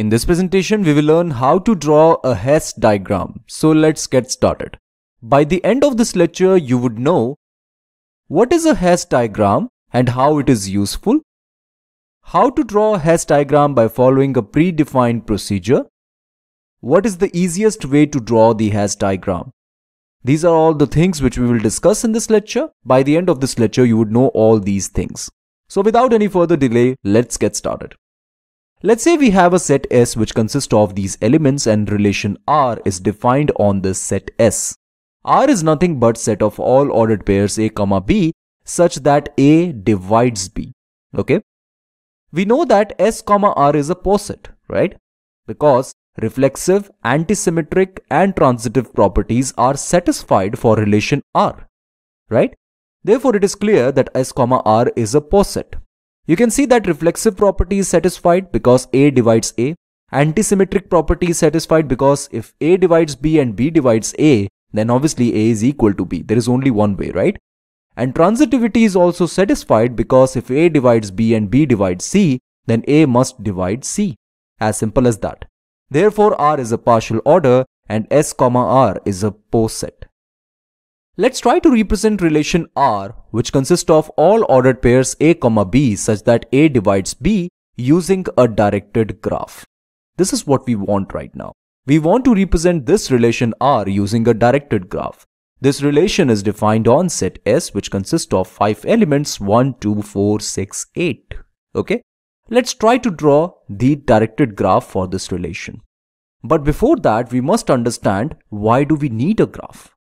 In this presentation, we will learn how to draw a Hess diagram. So let's get started. By the end of this lecture, you would know what is a Hess diagram and how it is useful, how to draw a Hess diagram by following a predefined procedure, what is the easiest way to draw the Hess diagram. These are all the things which we will discuss in this lecture. By the end of this lecture, you would know all these things. So without any further delay, let's get started. Let's say we have a set S which consists of these elements and relation R is defined on this set S. R is nothing but set of all ordered pairs A, B such that A divides B. Okay. We know that S, R is a poset, right? Because reflexive, antisymmetric and transitive properties are satisfied for relation R, right? Therefore, it is clear that S, R is a poset. You can see that reflexive property is satisfied because A divides A. Antisymmetric property is satisfied because if A divides B and B divides A, then obviously A is equal to B. There is only one way, right? And transitivity is also satisfied because if A divides B and B divides C, then A must divide C. As simple as that. Therefore, R is a partial order and S, R is a poset. Let's try to represent relation R, which consists of all ordered pairs A, B such that A divides B using a directed graph. This is what we want right now. We want to represent this relation R using a directed graph. This relation is defined on set S which consists of 5 elements 1, 2, 4, 6, 8. Okay? Let's try to draw the directed graph for this relation. But before that, we must understand why do we need a graph?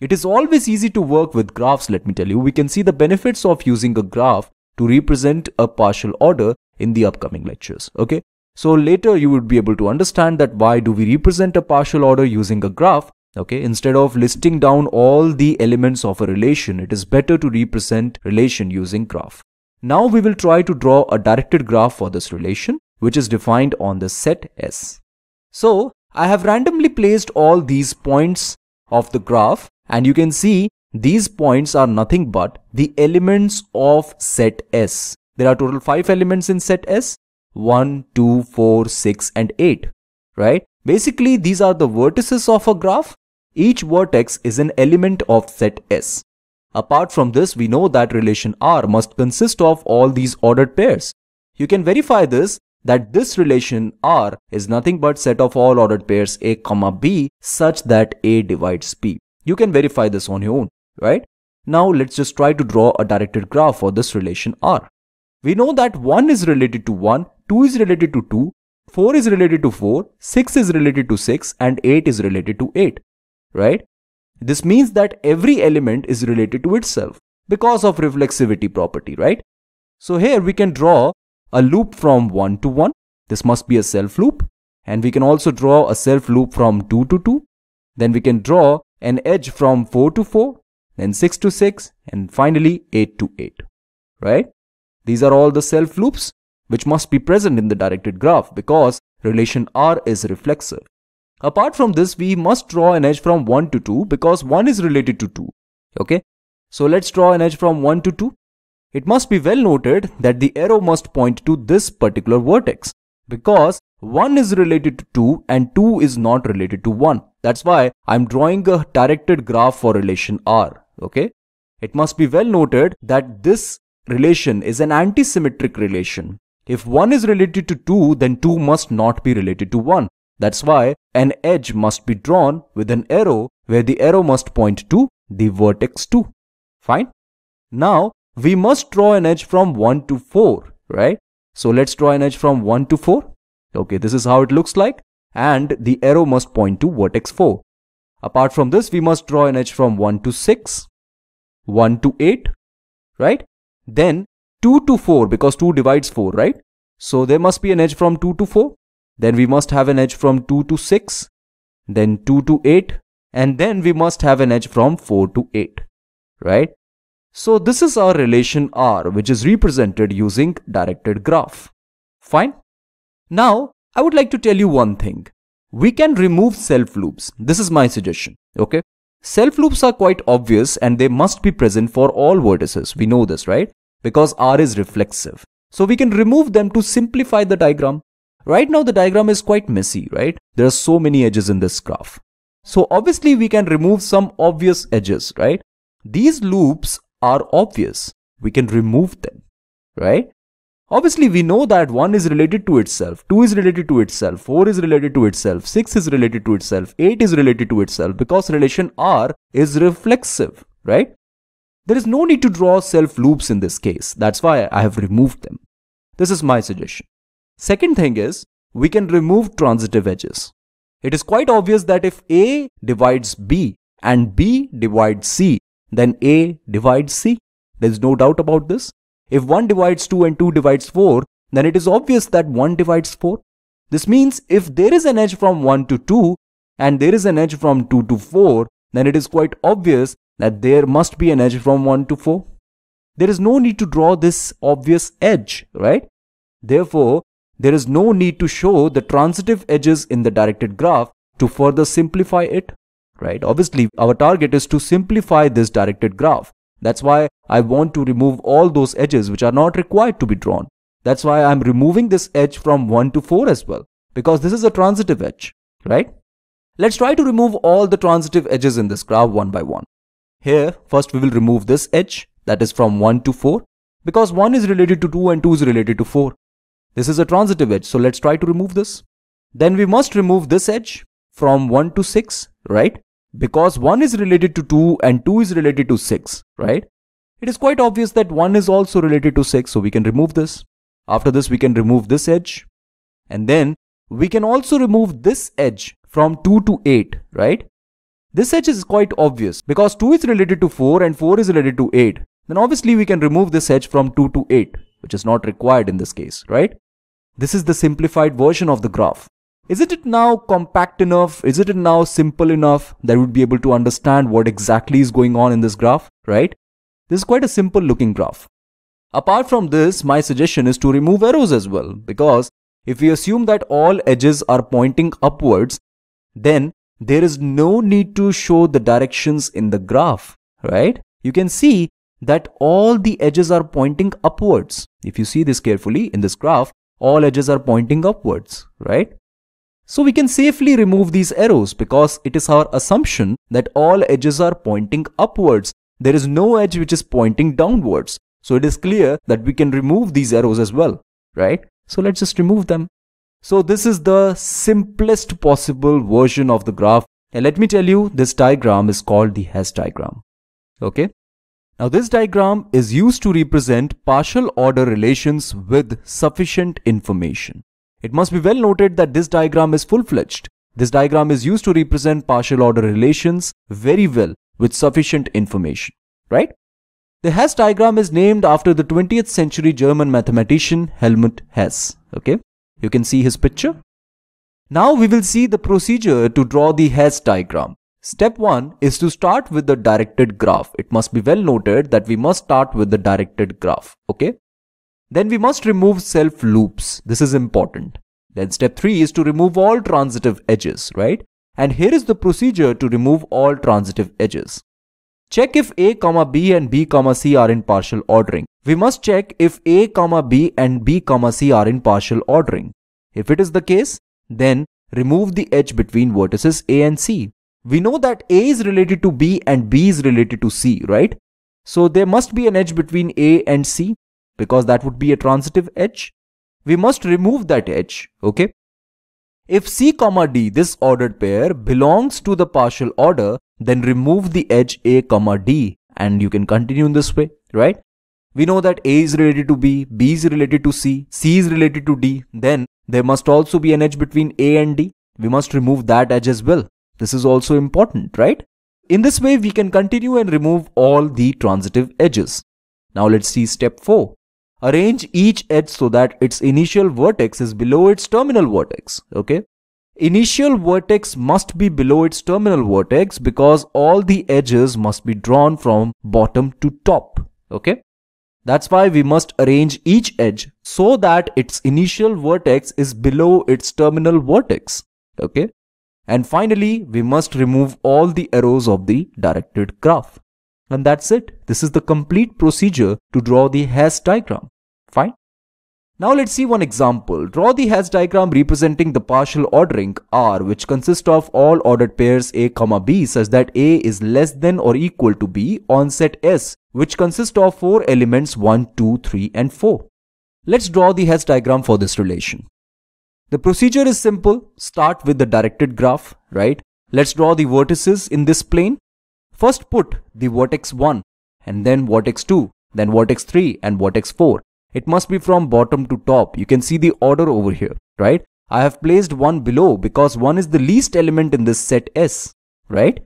It is always easy to work with graphs let me tell you. We can see the benefits of using a graph to represent a partial order in the upcoming lectures. Okay. So later you would be able to understand that why do we represent a partial order using a graph. Okay. Instead of listing down all the elements of a relation, it is better to represent relation using graph. Now we will try to draw a directed graph for this relation which is defined on the set S. So I have randomly placed all these points of the graph and you can see these points are nothing but the elements of set S. There are total 5 elements in set S. 1, 2, 4, 6 and 8. Right? Basically these are the vertices of a graph. Each vertex is an element of set S. Apart from this, we know that relation R must consist of all these ordered pairs. You can verify this that this relation R is nothing but set of all ordered pairs A, B such that A divides B. You can verify this on your own, right? Now let's just try to draw a directed graph for this relation R. We know that 1 is related to 1, 2 is related to 2, 4 is related to 4, 6 is related to 6 and 8 is related to 8, right? This means that every element is related to itself because of reflexivity property, right? So here we can draw a loop from 1 to 1. This must be a self loop. And we can also draw a self loop from 2 to 2. Then we can draw an edge from 4 to 4, then 6 to 6, and finally 8 to 8. Right? These are all the self loops which must be present in the directed graph because relation R is reflexive. Apart from this, we must draw an edge from 1 to 2 because 1 is related to 2. Okay? So let's draw an edge from 1 to 2. It must be well noted that the arrow must point to this particular vertex because 1 is related to 2 and 2 is not related to 1. That's why I'm drawing a directed graph for relation R. Okay. It must be well noted that this relation is an antisymmetric relation. If 1 is related to 2, then 2 must not be related to 1. That's why an edge must be drawn with an arrow where the arrow must point to the vertex 2. Fine. Now, we must draw an edge from 1 to 4, right? So let's draw an edge from 1 to 4. Okay, this is how it looks like and the arrow must point to vertex 4. Apart from this, we must draw an edge from 1 to 6, 1 to 8, right? Then 2 to 4 because 2 divides 4, right? So there must be an edge from 2 to 4. Then we must have an edge from 2 to 6, then 2 to 8, and then we must have an edge from 4 to 8, right? So this is our relation R which is represented using directed graph. Fine. Now I would like to tell you one thing. We can remove self loops. This is my suggestion. Okay. Self loops are quite obvious and they must be present for all vertices. We know this, right? Because R is reflexive. So we can remove them to simplify the diagram. Right now the diagram is quite messy, right? There are so many edges in this graph. So obviously we can remove some obvious edges, right? These loops are obvious. We can remove them, right? Obviously, we know that 1 is related to itself, 2 is related to itself, 4 is related to itself, 6 is related to itself, 8 is related to itself because relation R is reflexive, right? There is no need to draw self loops in this case. That's why I have removed them. This is my suggestion. Second thing is, we can remove transitive edges. It is quite obvious that if A divides B and B divides C, then A divides C. There is no doubt about this. If 1 divides 2 and 2 divides 4, then it is obvious that 1 divides 4. This means if there is an edge from 1 to 2 and there is an edge from 2 to 4, then it is quite obvious that there must be an edge from 1 to 4. There is no need to draw this obvious edge, right? Therefore, there is no need to show the transitive edges in the directed graph to further simplify it, right? Obviously, our target is to simplify this directed graph. That's why I want to remove all those edges which are not required to be drawn. That's why I'm removing this edge from 1 to 4 as well, because this is a transitive edge, right? Let's try to remove all the transitive edges in this graph one by one. Here, first we will remove this edge, that is from 1 to 4, because 1 is related to 2 and 2 is related to 4. This is a transitive edge, so let's try to remove this. Then we must remove this edge from 1 to 6, right? because 1 is related to 2 and 2 is related to 6, right? It is quite obvious that 1 is also related to 6, so we can remove this. After this, we can remove this edge. And then we can also remove this edge from 2 to 8, right? This edge is quite obvious because 2 is related to 4 and 4 is related to 8. Then obviously we can remove this edge from 2 to 8, which is not required in this case, right? This is the simplified version of the graph. Isn't it now compact enough? Isn't it now simple enough that we would be able to understand what exactly is going on in this graph, right? This is quite a simple looking graph. Apart from this, my suggestion is to remove arrows as well because if we assume that all edges are pointing upwards, then there is no need to show the directions in the graph, right? You can see that all the edges are pointing upwards. If you see this carefully in this graph, all edges are pointing upwards, right? So we can safely remove these arrows because it is our assumption that all edges are pointing upwards. There is no edge which is pointing downwards. So it is clear that we can remove these arrows as well, right? So let's just remove them. So this is the simplest possible version of the graph. And let me tell you, this diagram is called the Hess diagram. Okay. Now this diagram is used to represent partial order relations with sufficient information. It must be well noted that this diagram is full-fledged. This diagram is used to represent partial order relations very well with sufficient information, right? The Hess diagram is named after the 20th century German mathematician Helmut Hess, okay? You can see his picture. Now we will see the procedure to draw the Hess diagram. Step 1 is to start with the directed graph. It must be well noted that we must start with the directed graph, okay? Then we must remove self loops. This is important. Then step 3 is to remove all transitive edges, right? And here is the procedure to remove all transitive edges. Check if a, comma b and b, comma c are in partial ordering. We must check if a, comma b and b, comma c are in partial ordering. If it is the case, then remove the edge between vertices a and c. We know that a is related to b and b is related to c, right? So there must be an edge between a and c because that would be a transitive edge. We must remove that edge, okay? If C comma D, this ordered pair, belongs to the partial order, then remove the edge A comma D and you can continue in this way, right? We know that A is related to B, B is related to C, C is related to D, then there must also be an edge between A and D. We must remove that edge as well. This is also important, right? In this way, we can continue and remove all the transitive edges. Now let's see step 4. Arrange each edge so that its initial vertex is below its terminal vertex. Okay. Initial vertex must be below its terminal vertex because all the edges must be drawn from bottom to top. Okay. That's why we must arrange each edge so that its initial vertex is below its terminal vertex. Okay. And finally, we must remove all the arrows of the directed graph. And that's it. This is the complete procedure to draw the Hess diagram. Fine. Now let's see one example. Draw the Hess diagram representing the partial ordering R which consists of all ordered pairs A, B such that A is less than or equal to B on set S which consists of 4 elements 1, 2, 3 and 4. Let's draw the Hess diagram for this relation. The procedure is simple. Start with the directed graph, right? Let's draw the vertices in this plane First put the vertex 1 and then vertex 2, then vertex 3 and vertex 4. It must be from bottom to top. You can see the order over here, right? I have placed 1 below because 1 is the least element in this set S, right?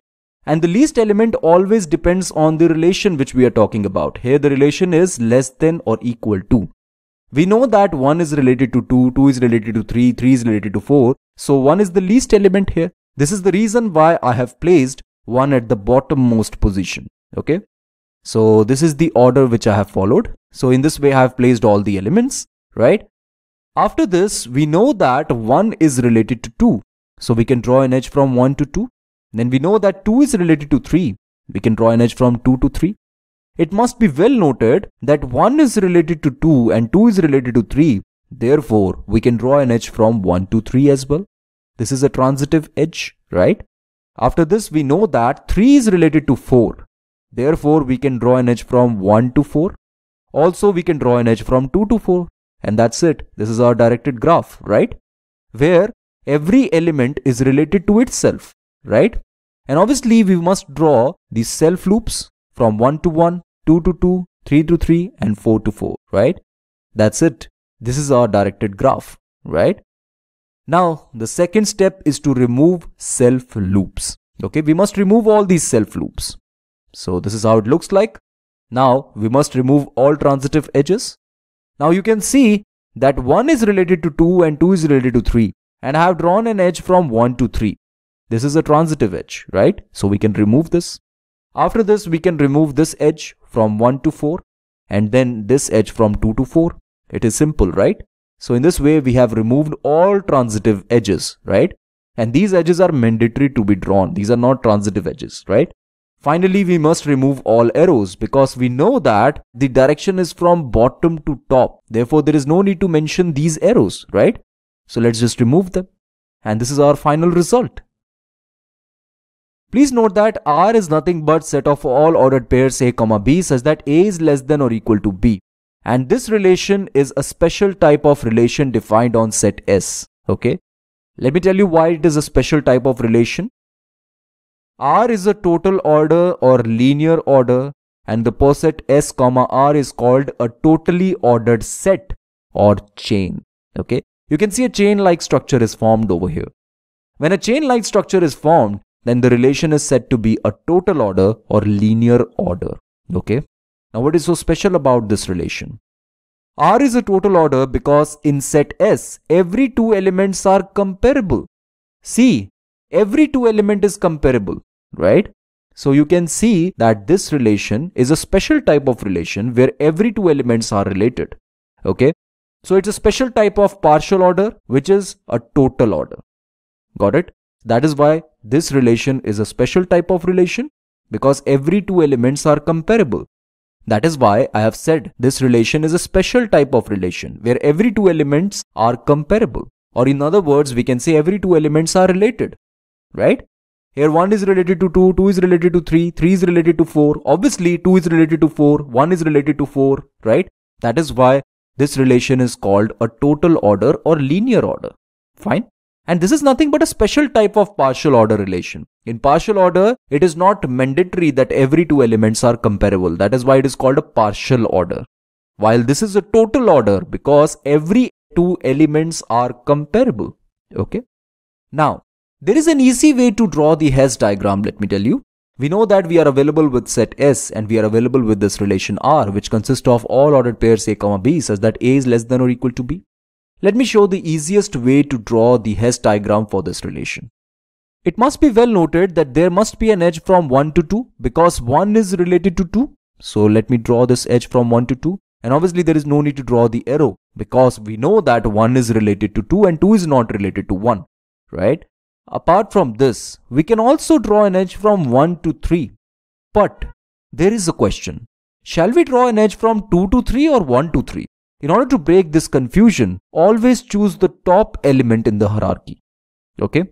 And the least element always depends on the relation which we are talking about. Here the relation is less than or equal to. We know that 1 is related to 2, 2 is related to 3, 3 is related to 4. So 1 is the least element here. This is the reason why I have placed one at the bottommost position okay so this is the order which I have followed so in this way I have placed all the elements right after this we know that 1 is related to 2 so we can draw an edge from 1 to 2 then we know that 2 is related to 3 we can draw an edge from 2 to 3 it must be well noted that 1 is related to 2 and 2 is related to 3 therefore we can draw an edge from 1 to 3 as well this is a transitive edge right after this, we know that 3 is related to 4. Therefore, we can draw an edge from 1 to 4. Also, we can draw an edge from 2 to 4. And that's it. This is our directed graph, right? Where every element is related to itself, right? And obviously, we must draw these self loops from 1 to 1, 2 to 2, 3 to 3, and 4 to 4, right? That's it. This is our directed graph, right? Now, the second step is to remove self loops. Okay, we must remove all these self loops. So this is how it looks like. Now, we must remove all transitive edges. Now you can see that 1 is related to 2 and 2 is related to 3. And I have drawn an edge from 1 to 3. This is a transitive edge, right? So we can remove this. After this, we can remove this edge from 1 to 4 and then this edge from 2 to 4. It is simple, right? So in this way, we have removed all transitive edges, right? And these edges are mandatory to be drawn. These are not transitive edges, right? Finally, we must remove all arrows because we know that the direction is from bottom to top. Therefore, there is no need to mention these arrows, right? So let's just remove them. And this is our final result. Please note that R is nothing but set of all ordered pairs A, B such that A is less than or equal to B. And this relation is a special type of relation defined on set S. Okay. Let me tell you why it is a special type of relation. R is a total order or linear order and the poset S comma R is called a totally ordered set or chain. Okay. You can see a chain-like structure is formed over here. When a chain-like structure is formed, then the relation is said to be a total order or linear order. Okay. Now, what is so special about this relation? R is a total order because in set S, every two elements are comparable. See, every two element is comparable, right? So you can see that this relation is a special type of relation where every two elements are related. Okay. So it's a special type of partial order, which is a total order. Got it? That is why this relation is a special type of relation because every two elements are comparable. That is why I have said this relation is a special type of relation where every two elements are comparable. Or in other words, we can say every two elements are related, right? Here 1 is related to 2, 2 is related to 3, 3 is related to 4. Obviously 2 is related to 4, 1 is related to 4, right? That is why this relation is called a total order or linear order. Fine. And this is nothing but a special type of partial order relation. In partial order, it is not mandatory that every two elements are comparable. That is why it is called a partial order. While this is a total order because every two elements are comparable. Okay. Now, there is an easy way to draw the Hess diagram, let me tell you. We know that we are available with set S and we are available with this relation R, which consists of all ordered pairs A, B, such that A is less than or equal to B. Let me show the easiest way to draw the Hess diagram for this relation. It must be well noted that there must be an edge from 1 to 2 because 1 is related to 2. So let me draw this edge from 1 to 2 and obviously there is no need to draw the arrow because we know that 1 is related to 2 and 2 is not related to 1, right? Apart from this, we can also draw an edge from 1 to 3. But there is a question. Shall we draw an edge from 2 to 3 or 1 to 3? In order to break this confusion, always choose the top element in the hierarchy. Okay?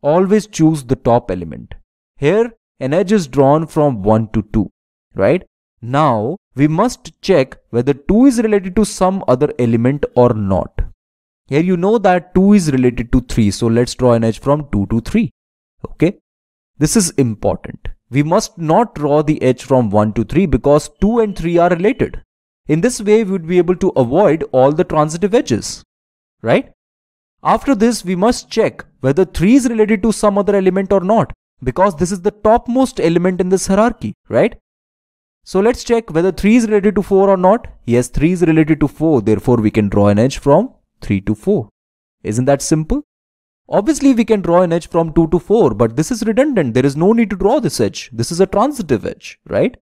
Always choose the top element. Here, an edge is drawn from 1 to 2, right? Now, we must check whether 2 is related to some other element or not. Here you know that 2 is related to 3, so let's draw an edge from 2 to 3. Okay? This is important. We must not draw the edge from 1 to 3 because 2 and 3 are related. In this way, we would be able to avoid all the transitive edges, right? After this, we must check whether 3 is related to some other element or not because this is the topmost element in this hierarchy, right? So let's check whether 3 is related to 4 or not. Yes, 3 is related to 4, therefore we can draw an edge from 3 to 4. Isn't that simple? Obviously, we can draw an edge from 2 to 4, but this is redundant. There is no need to draw this edge. This is a transitive edge, right?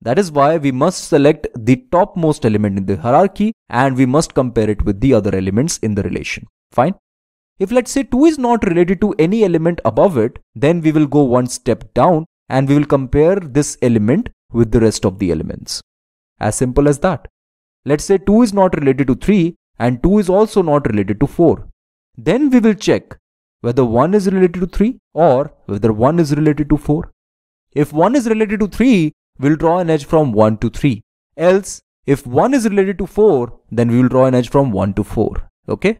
That is why we must select the topmost element in the hierarchy and we must compare it with the other elements in the relation. Fine. If let's say 2 is not related to any element above it, then we will go one step down and we will compare this element with the rest of the elements. As simple as that. Let's say 2 is not related to 3 and 2 is also not related to 4. Then we will check whether 1 is related to 3 or whether 1 is related to 4. If 1 is related to 3, we'll draw an edge from 1 to 3. Else, if 1 is related to 4, then we will draw an edge from 1 to 4. Okay?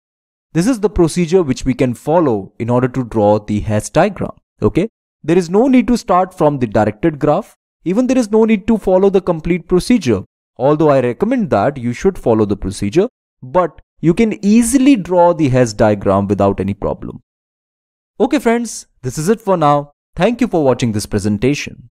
This is the procedure which we can follow in order to draw the hash diagram. Okay? There is no need to start from the directed graph. Even there is no need to follow the complete procedure. Although I recommend that you should follow the procedure, but you can easily draw the hash diagram without any problem. Okay friends, this is it for now. Thank you for watching this presentation.